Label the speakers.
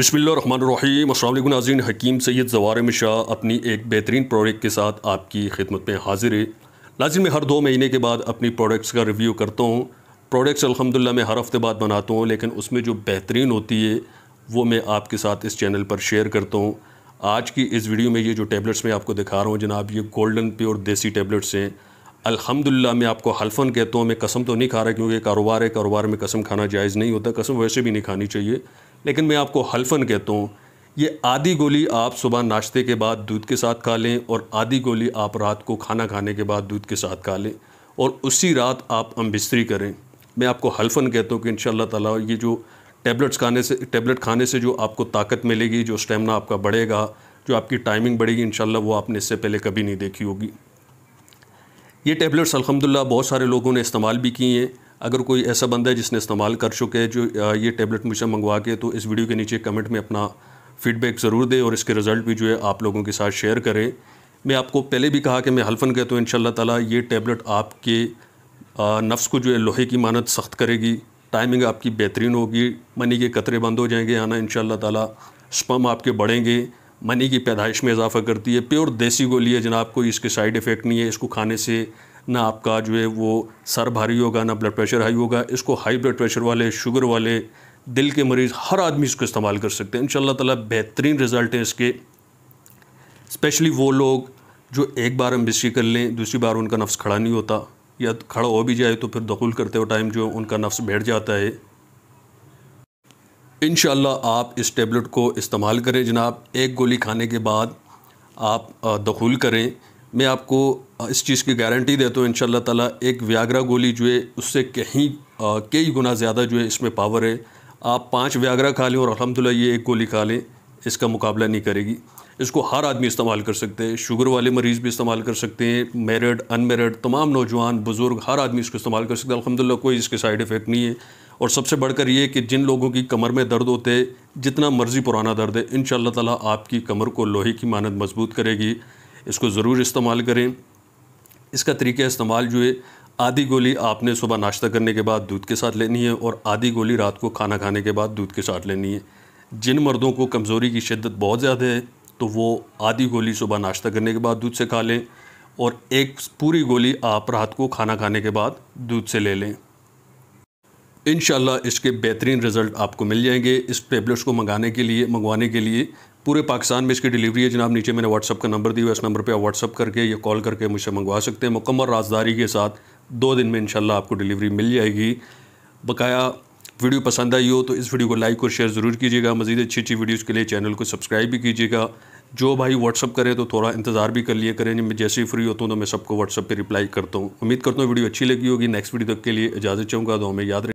Speaker 1: बिसमीम असल नाजीन हकीम सैद जवार शाह अपनी एक बेहतरीन प्रोडक्ट के साथ आपकी खिदमत में हाजिर है लाजिम मैं हर दो महीने के बाद अपनी प्रोडक्ट्स का रिव्यू करता हूँ प्रोडक्ट्स अलहमदिल्ला मैं हर हफ्ते बाद बनाता हूँ लेकिन उसमें जो बेहतरीन होती है वो मैं आपके साथ इस चैनल पर शेयर करता हूँ आज की इस वीडियो में ये जो टैबलेट्स मैं आपको दिखा रहा हूँ जनाब ये गोल्डन प्योर देसी टैबलेट्स हैं अल्हम्दुलिल्लाह मैं आपको हल्फन कहता हूँ मैं कसम तो नहीं खा रहा क्योंकि कारोबार है कारोबार में कसम खाना जायज़ नहीं होता कसम वैसे भी नहीं खानी चाहिए लेकिन मैं आपको हल्फन कहता हूँ ये आधी गोली आप सुबह नाश्ते के बाद दूध के साथ खा लें और आधी गोली आप रात को खाना खाने के बाद दूध के साथ खा लें और उसी रात आप अम्बिस्तरी करें मैं आपको हल्फन कहता हूँ कि इन ताला ये जो टैबलेट्स खाने से टैबलेट खाने से जो आपको ताकत मिलेगी जो स्टेमिना आपका बढ़ेगा जो आपकी टाइमिंग बढ़ेगी इन वो आपने इससे पहले कभी नहीं देखी होगी ये टैबलेट्स अलहमदिल्ला बहुत सारे लोगों ने इस्तेमाल भी किए हैं अगर कोई ऐसा बंदा है जिसने इस्तेमाल कर चुके हैं जो ये टेबलेट मुझसे मंगवा के तो इस वीडियो के नीचे कमेंट में अपना फ़ीडबैक ज़रूर दें और इसके रिज़ल्ट भी जो है आप लोगों के साथ शेयर करें मैं आपको पहले भी कहा कि मैं हल्फन कहता हूँ इन ताला ये टेबलेट आपके नफ्स को जो है लोहे की मानत सख्त करेगी टाइमिंग आपकी बेहतरीन होगी मनी के कतरे बंद हो जाएंगे आना इन ताला स्पम आपके बढ़ेंगे मनी की पैदाइश में इजाफा करती है प्योर देसी गोली है जनाब कोई इसके साइड इफ़ेक्ट नहीं है इसको खाने से ना आपका जो है वो सर भारी होगा ना ब्लड प्रेशर हाई होगा इसको हाई ब्लड प्रेशर वाले शुगर वाले दिल के मरीज़ हर आदमी इसको इस्तेमाल कर सकते हैं इन ताला बेहतरीन रिज़ल्ट हैं इसके स्पेशली वो लोग जो एक बार हम बिस्सी कर लें दूसरी बार उनका नफ्स खड़ा नहीं होता या खड़ा हो भी जाए तो फिर दखुल करते हो टाइम जो उनका नफ्स बैठ जाता है इन आप इस टेबलेट को इस्तेमाल करें जनाब एक गोली खाने के बाद आप दखुल करें मैं आपको इस चीज़ की गारंटी देता हूँ इन ताला एक व्यागरा गोली जो है उससे कहीं कई गुना ज़्यादा जो है इसमें पावर है आप पाँच व्यागरा खा लें और अलहमदिल्ला ये एक गोली खा लें इसका मुकाबला नहीं करेगी इसको हर आदमी इस्तेमाल कर सकते हैं शुगर वाले मरीज़ भी इस्तेमाल कर सकते हैं मेरिड अनमेरिड तमाम नौजवान बुज़ुर्ग हर आदमी इसको इस्तेमाल कर सकते हैं अलहमदिल्ला कोई इसके साइड इफ़ेक्ट नहीं है और सबसे बढ़कर ये कि जिन लोगों की कमर में दर्द होते जितना मर्ज़ी पुराना दर्द है इन ताला आपकी कमर को लोहे की मानद मजबूत करेगी इसको ज़रूर इस्तेमाल करें इसका तरीका इस्तेमाल जो है आधी गोली आपने सुबह नाश्ता करने के बाद दूध के साथ लेनी है और आधी गोली रात को खाना खाने के बाद दूध के साथ लेनी है जिन मर्दों को कमज़ोरी की शिद्दत बहुत ज़्यादा है तो वो आधी गोली सुबह नाश्ता करने के बाद दूध से खा लें और एक पूरी गोली आप रात को खाना खाने के बाद दूध से ले लें इन इसके बेहतरीन रिज़ल्ट आपको मिल जाएंगे इस टेबलेट्स को मंगाने के लिए मंगवाने के लिए पूरे पाकिस्तान में इसकी डिलीवरी है जनाब नीचे मैंने व्हाट्सअप का नंबर दिया इस नंबर पर आप व्हाट्सअप करके या कॉल करके मुझसे मंगवा सकते हैं मुकम्मल राजदारी के साथ दो दिन में इंशाल्लाह आपको डिलीवरी मिल जाएगी बकाया वीडियो पसंद आई हो तो इस वीडियो को लाइक और शेयर ज़रूर कीजिएगा मज़ीद अच्छी अच्छी वीडियोज़ के लिए चैनल को सब्सक्राइब भी कीजिएगा जो भाई व्हाट्सअप करें तो थोड़ा इंतज़ार भी कर लिए करें मैं जैसे ही फ्री होता हूँ तो मैं सबको व्हाट्सअप पर रिप्लाई करता हूँ उम्मीद करता हूँ वीडियो अच्छी लगी होगी नेक्स्ट वीडियो तक के लिए इजाज़त चाहूँगा तो हमें याद